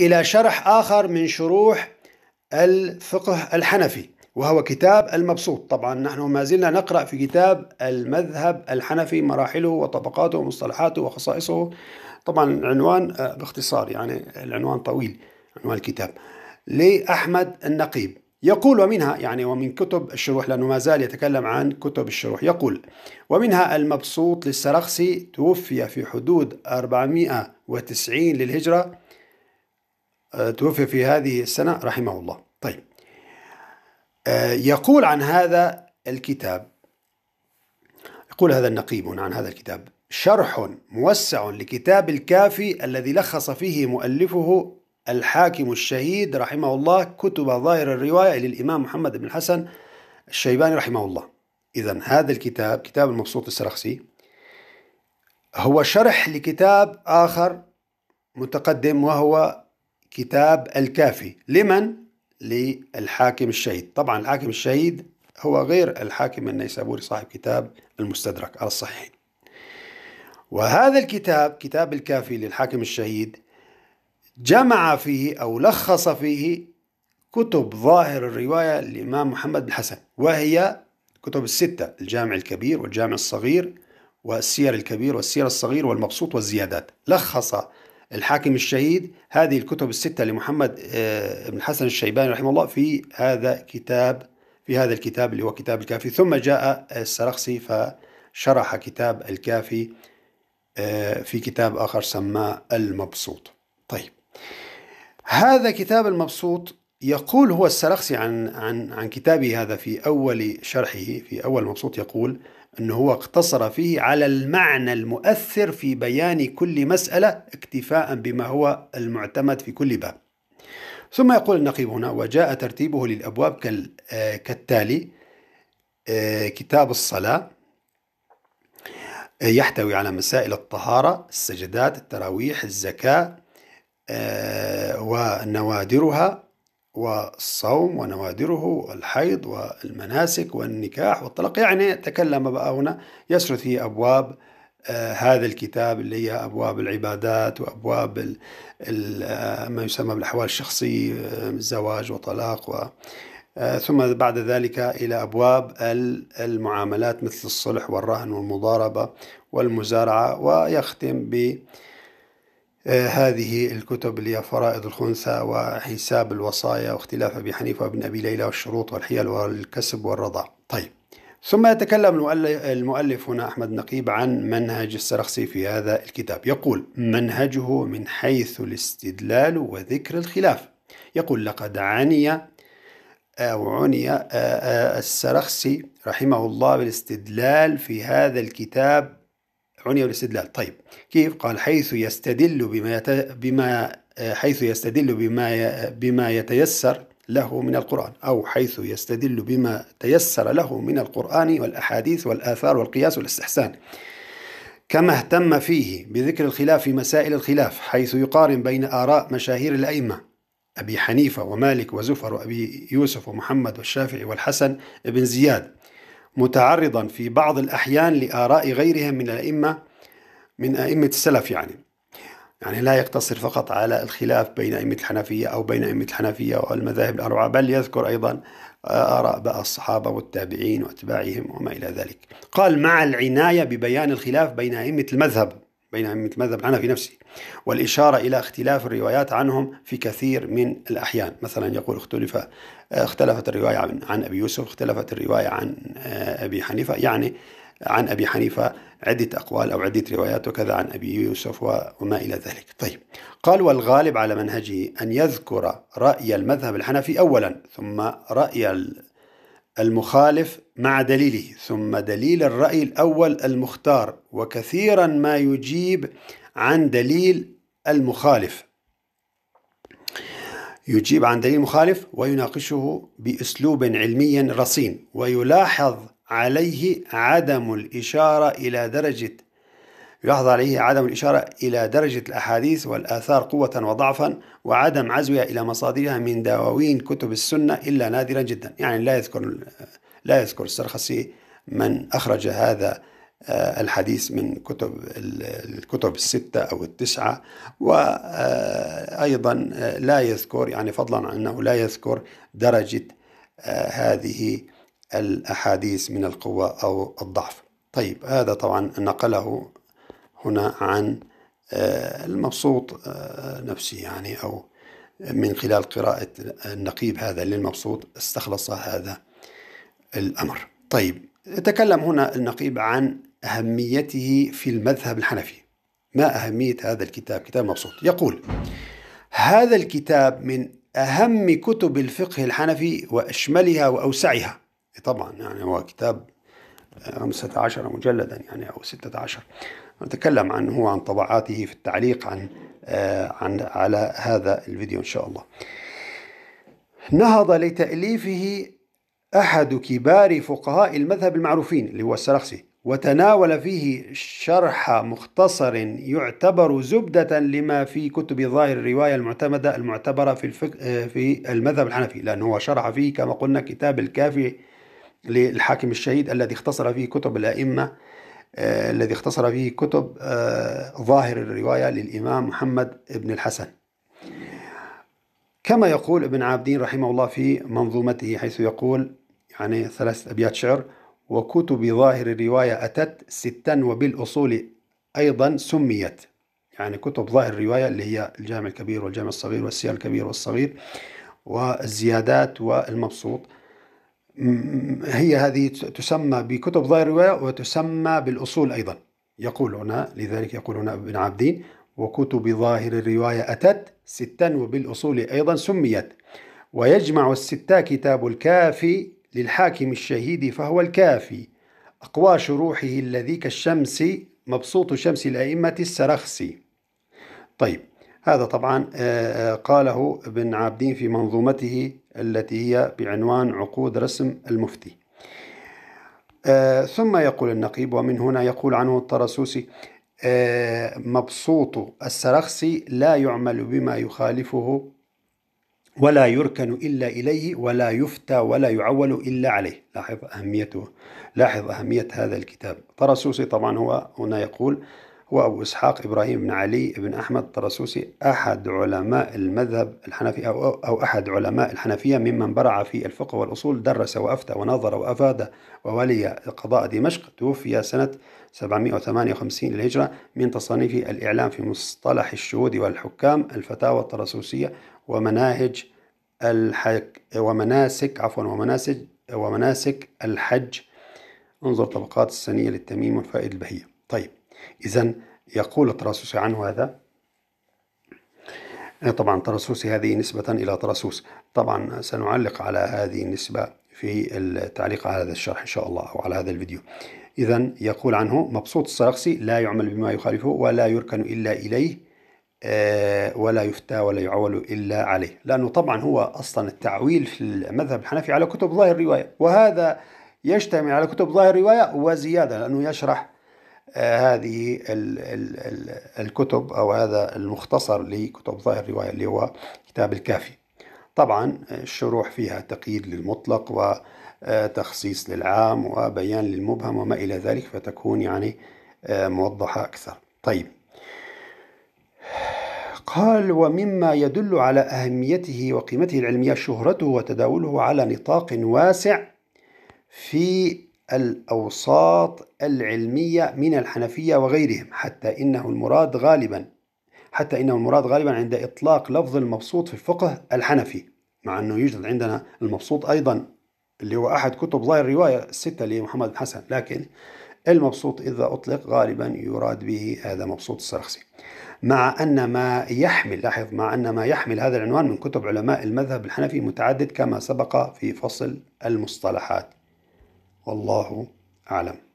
إلى شرح آخر من شروح الفقه الحنفي وهو كتاب المبسوط طبعا نحن ما زلنا نقرأ في كتاب المذهب الحنفي مراحله وطبقاته ومصطلحاته وخصائصه طبعا العنوان آه، باختصار يعني العنوان طويل عنوان الكتاب لأحمد النقيب يقول ومنها يعني ومن كتب الشروح لأنه ما زال يتكلم عن كتب الشروح يقول ومنها المبسوط للسرخسي توفي في حدود 490 للهجرة آه، توفي في هذه السنة رحمه الله طيب آه، يقول عن هذا الكتاب يقول هذا النقيب عن هذا الكتاب شرح موسع لكتاب الكافي الذي لخص فيه مؤلفه الحاكم الشهيد رحمه الله كتب ظاهر الرواية للإمام محمد بن الحسن الشيباني رحمه الله إذا هذا الكتاب كتاب المبسوط السرخسي هو شرح لكتاب آخر متقدم وهو كتاب الكافي لمن؟ للحاكم الشهيد طبعا الحاكم الشهيد هو غير الحاكم النيسابوري صاحب كتاب المستدرك على الصحيح وهذا الكتاب كتاب الكافي للحاكم الشهيد جمع فيه أو لخص فيه كتب ظاهر الرواية للإمام محمد بن حسن وهي كتب الستة الجامع الكبير والجامع الصغير والسير الكبير والسير الصغير والمبسوط والزيادات لخص الحاكم الشهيد هذه الكتب الستة لمحمد آه، بن حسن الشيباني رحمه الله في هذا كتاب في هذا الكتاب اللي هو كتاب الكافي ثم جاء السرخسي فشرح كتاب الكافي آه، في كتاب آخر سماه المبسوط طيب هذا كتاب المبسوط يقول هو السرخسي عن عن عن كتابه هذا في اول شرحه في اول مبسوط يقول أنه هو اقتصر فيه على المعنى المؤثر في بيان كل مسألة اكتفاء بما هو المعتمد في كل باب ثم يقول النقيب هنا وجاء ترتيبه للأبواب آه، كالتالي آه، كتاب الصلاة آه، يحتوي على مسائل الطهارة السجدات التراويح الزكاة ونوادرها والصوم ونوادره والحيض والمناسك والنكاح والطلاق يعني تكلم بقى هنا يسرد في أبواب آه، هذا الكتاب اللي هي أبواب العبادات وأبواب آه، ما يسمى بالأحوال الشخصية آه، الزواج وطلاق و ثم بعد ذلك إلى أبواب المعاملات مثل الصلح والرهن والمضاربة والمزارعة ويختم ب هذه الكتب اللي هي فرائض الخنثى وحساب الوصايا واختلاف أبي حنيفة وابن أبي ليلى والشروط والحيل والكسب والرضا طيب ثم يتكلم المؤلف هنا أحمد نقيب عن منهج السرخسي في هذا الكتاب يقول منهجه من حيث الاستدلال وذكر الخلاف يقول لقد عني أو عني السرخسي رحمه الله بالاستدلال في هذا الكتاب عني والاستدلال طيب كيف قال حيث يستدل بما يت... بما آه، حيث يستدل بما ي... بما يتيسر له من القرآن أو حيث يستدل بما تيسر له من القرآن والأحاديث والآثار والقياس والاستحسان كما اهتم فيه بذكر الخلاف في مسائل الخلاف حيث يقارن بين آراء مشاهير الأئمة أبي حنيفة ومالك وزفر وأبي يوسف ومحمد والشافعي والحسن بن زياد متعرضا في بعض الأحيان لآراء غيرهم من الأئمة من أئمة السلف يعني يعني لا يقتصر فقط على الخلاف بين أئمة الحنفية أو بين أئمة الحنفية والمذاهب الأربعة بل يذكر أيضا آراء بقى الصحابة والتابعين وأتباعهم وما إلى ذلك قال مع العناية ببيان الخلاف بين أئمة المذهب بين مثل المذهب الحنفي نفسه والإشارة إلى اختلاف الروايات عنهم في كثير من الأحيان مثلا يقول اختلف آه، اختلفت الرواية عن, عن أبي يوسف اختلفت الرواية عن آه، أبي حنيفة يعني عن أبي حنيفة عدة أقوال أو عدة روايات وكذا عن أبي يوسف وما إلى ذلك طيب قال والغالب على منهجه أن يذكر رأي المذهب الحنفي أولا ثم رأي المخالف مع دليله ثم دليل الرأي الأول المختار وكثيرا ما يجيب عن دليل المخالف يجيب عن دليل مخالف ويناقشه بأسلوب علمي رصين ويلاحظ عليه عدم الإشارة إلى درجة يلاحظ عليه عدم الإشارة إلى درجة الأحاديث والآثار قوة وضعفا وعدم عزوها إلى مصادرها من دواوين كتب السنة إلا نادرا جدا يعني لا يذكر لا يذكر السرخسي من أخرج هذا آه، الحديث من كتب الكتب الستة أو التسعة وأيضا آه، آه، لا يذكر يعني فضلا عن أنه لا يذكر درجة هذه الأحاديث من القوة أو الضعف طيب هذا طبعا نقله هنا عن آه، المبسوط آه، نفسه يعني أو من خلال قراءة النقيب هذا للمبسوط استخلص هذا الأمر طيب تكلم هنا النقيب عن أهميته في المذهب الحنفي ما أهمية هذا الكتاب كتاب مبسوط يقول هذا الكتاب من أهم كتب الفقه الحنفي وأشملها وأوسعها طبعا يعني هو كتاب 15 مجلدا يعني أو 16 نتكلم عن هو عن طبعاته في التعليق عن آه، عن على هذا الفيديو إن شاء الله نهض لتأليفه أحد كبار فقهاء المذهب المعروفين اللي هو السرخسي وتناول فيه شرح مختصر يعتبر زبدة لما في كتب ظاهر الرواية المعتمدة المعتبرة في الفقه آه، في المذهب الحنفي لأنه هو شرح فيه كما قلنا كتاب الكافي للحاكم الشهيد الذي اختصر فيه كتب الأئمة آه، الذي اختصر فيه كتب آه، ظاهر الرواية للإمام محمد بن الحسن كما يقول ابن عابدين رحمه الله في منظومته حيث يقول يعني ثلاث أبيات شعر وكتب ظاهر الرواية أتت ستا وبالأصول أيضا سميت يعني كتب ظاهر الرواية اللي هي الجامع الكبير والجامع الصغير والسير الكبير والصغير والزيادات والمبسوط هي هذه تسمى بكتب ظاهر الرواية وتسمى بالأصول أيضا يقول هنا لذلك يقول هنا ابن عبدين وكتب ظاهر الرواية أتت ستا وبالأصول أيضا سميت ويجمع الستا كتاب الكافي للحاكم الشهيد فهو الكافي أقوى شروحه الذي كالشمس مبسوط شمس الأئمة السرخسي طيب هذا طبعا آه، آه، قاله ابن عابدين في منظومته التي هي بعنوان عقود رسم المفتي آه، ثم يقول النقيب ومن هنا يقول عنه الطرسوسي مبسوط السرخسي لا يعمل بما يخالفه ولا يركن إلا إليه ولا يفتى ولا يعول إلا عليه لاحظ أهميته لاحظ أهمية هذا الكتاب طرسوسي طبعا هو هنا يقول وأبو إسحاق إبراهيم بن علي بن أحمد الطرسوسي أحد علماء المذهب الحنفي أو, أو أحد علماء الحنفية ممن برع في الفقه والأصول درس وأفتى ونظر وأفاد وولي قضاء دمشق توفي سنة 758 للهجرة من تصانيف الإعلام في مصطلح الشهود والحكام الفتاوى الطرسوسية ومناهج الحك ومناسك عفوا ومناسج ومناسك الحج انظر طبقات السنية للتميم والفائد البهية طيب إذا يقول الترسوسي عنه هذا إيه، طبعا ترسوسي هذه نسبة إلى ترسوس طبعا سنعلق على هذه النسبة في التعليق على هذا الشرح إن شاء الله أو على هذا الفيديو إذا يقول عنه مبسوط الصراخسي لا يعمل بما يخالفه ولا يركن إلا إليه آه، ولا يفتى ولا يعول إلا عليه لأنه طبعا هو أصلا التعويل في المذهب الحنفي على كتب ظاهر الرواية وهذا يجتمع على كتب ظاهر الرواية وزيادة لأنه يشرح هذه الكتب أو هذا المختصر لكتب ظاهر الرواية اللي هو كتاب الكافي طبعا الشروح فيها تقييد للمطلق وتخصيص آه، للعام وبيان آه، للمبهم وما إلى ذلك فتكون يعني آه، موضحة أكثر طيب قال ومما يدل على أهميته وقيمته العلمية شهرته وتداوله على نطاق واسع في الأوساط العلمية من الحنفية وغيرهم حتى إنه المراد غالبا حتى إنه المراد غالبا عند إطلاق لفظ المبسوط في الفقه الحنفي مع أنه يوجد عندنا المبسوط أيضا اللي هو أحد كتب ظاهر الرواية الستة لمحمد بن حسن لكن المبسوط إذا أطلق غالبا يراد به هذا مبسوط السرخسي مع أن ما يحمل لاحظ مع أن ما يحمل هذا العنوان من كتب علماء المذهب الحنفي متعدد كما سبق في فصل المصطلحات والله أعلم